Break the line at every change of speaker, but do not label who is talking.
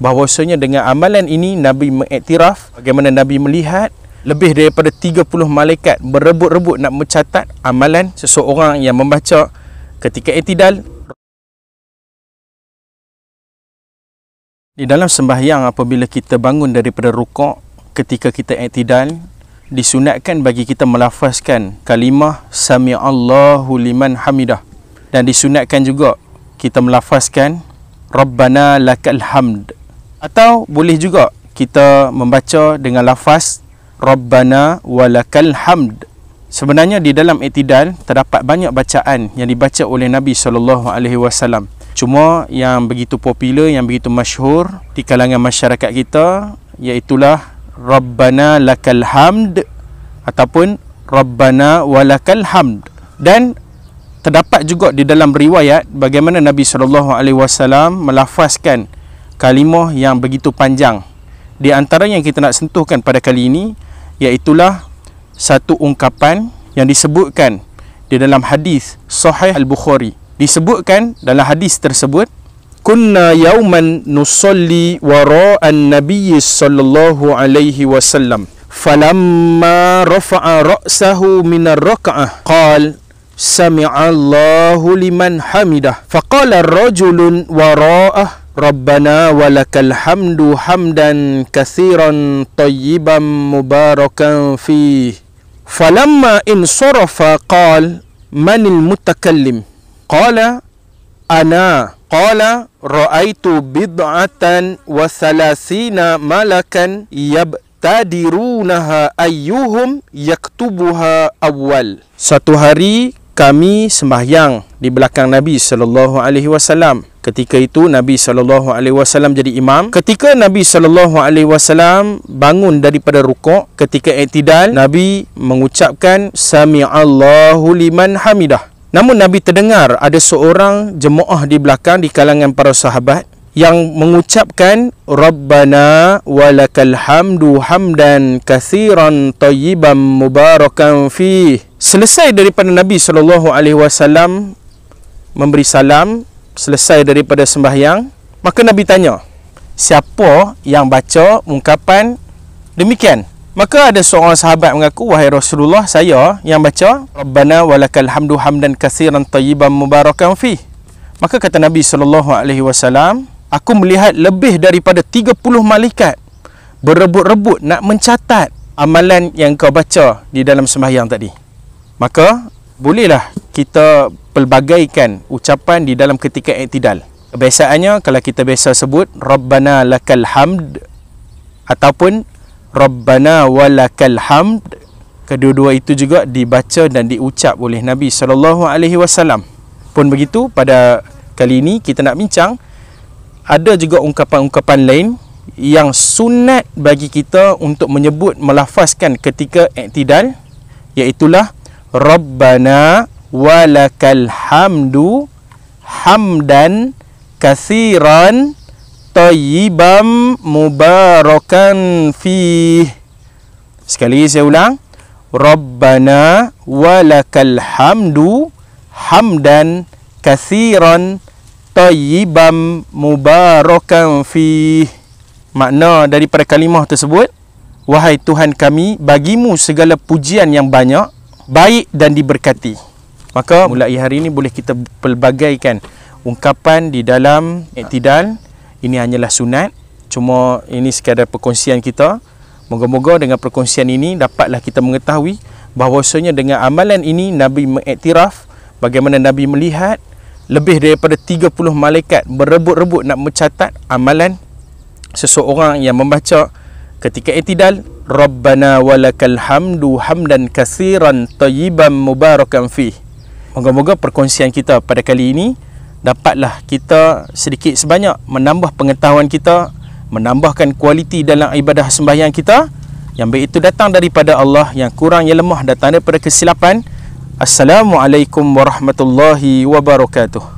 bahawasanya dengan amalan ini Nabi mengiktiraf bagaimana Nabi melihat lebih daripada 30 malaikat berebut-rebut nak mencatat amalan seseorang yang membaca ketika itidal di dalam sembahyang apabila kita bangun daripada rukuk ketika kita itidal disunatkan bagi kita melafazkan kalimah sami Allahu liman hamidah dan disunatkan juga kita melafazkan rabbana lakal hamd atau boleh juga kita membaca dengan lafaz Rabbana walakal hamd. Sebenarnya di dalam iktidal terdapat banyak bacaan yang dibaca oleh Nabi sallallahu alaihi wasallam. Cuma yang begitu popular yang begitu masyhur di kalangan masyarakat kita iaitu Rabbana lakal hamd ataupun Rabbana walakal hamd. Dan terdapat juga di dalam riwayat bagaimana Nabi sallallahu alaihi wasallam melafazkan kalimah yang begitu panjang. Di antara yang kita nak sentuhkan pada kali ini ialah satu ungkapan yang disebutkan di dalam hadis Sahih Al-Bukhari. Disebutkan dalam hadis tersebut kunna yauman nusalli wara'an nabi sallallahu alaihi wasallam falamma rafa'a ra'sahu min ar-raka'ah qala sami'a Allahu liman hamidah faqala ar-rajulun wara'ah Rabbana walakal hamdu hamdan kathiran tayyiban mubarakan Fi. Falamma in surafa qal manil mutakallim Qala ana Qala ra'aitu bid'atan wa thalathina malakan yabtadirunaha ayyuhum yaktubuha awwal Satu hari kami sembahyang di belakang Nabi sallallahu alaihi wasallam Ketika itu Nabi sallallahu alaihi wasallam jadi imam. Ketika Nabi sallallahu alaihi wasallam bangun daripada rukuk ketika i'tidal, Nabi mengucapkan Sami Allahu liman hamidah. Namun Nabi terdengar ada seorang jemaah di belakang di kalangan para sahabat yang mengucapkan Rabbana walakal hamdu hamdan kathiran tayyiban mubarakan fi. Selesai daripada Nabi sallallahu alaihi wasallam memberi salam, selesai daripada sembahyang maka Nabi tanya siapa yang baca ungkapan demikian maka ada seorang sahabat mengaku wahai Rasulullah saya yang baca Rabbana walakal hamdu hamdan kathiran tayyiban mubarakan fi maka kata Nabi sallallahu alaihi wasallam aku melihat lebih daripada 30 malaikat berebut-rebut nak mencatat amalan yang kau baca di dalam sembahyang tadi maka bolehlah kita pelbagaikan ucapan di dalam ketika iktidal. Biasanya kalau kita biasa sebut Rabbana lakal hamd ataupun Rabbana walakal hamd kedua-dua itu juga dibaca dan diucap oleh Nabi sallallahu alaihi wasallam. Pun begitu pada kali ini kita nak bincang ada juga ungkapan-ungkapan lain yang sunat bagi kita untuk menyebut melafazkan ketika iktidal iaitu Rabbana walakal hamdu hamdan kasiran, tayyibam mubarakan fi sekali saya ulang rabbana walakal hamdu hamdan kasiran, tayyibam mubarakan fi makna daripada kalimah tersebut wahai tuhan kami bagimu segala pujian yang banyak baik dan diberkati Maka mulai hari ini boleh kita pelbagaikan ungkapan di dalam iktidal. Ini hanyalah sunat. Cuma ini sekadar perkongsian kita. Moga-moga dengan perkongsian ini dapatlah kita mengetahui bahawasanya dengan amalan ini Nabi mengiktiraf bagaimana Nabi melihat lebih daripada 30 malaikat berebut-rebut nak mencatat amalan seseorang yang membaca ketika iktidal Rabbana walakal hamdu hamdan kasiran tayyiban mubarakan fihi moga-moga perkongsian kita pada kali ini dapatlah kita sedikit sebanyak menambah pengetahuan kita, menambahkan kualiti dalam ibadah sembahyang kita yang baik itu datang daripada Allah yang kurang yang lemah datang daripada kesilapan. Assalamualaikum warahmatullahi wabarakatuh.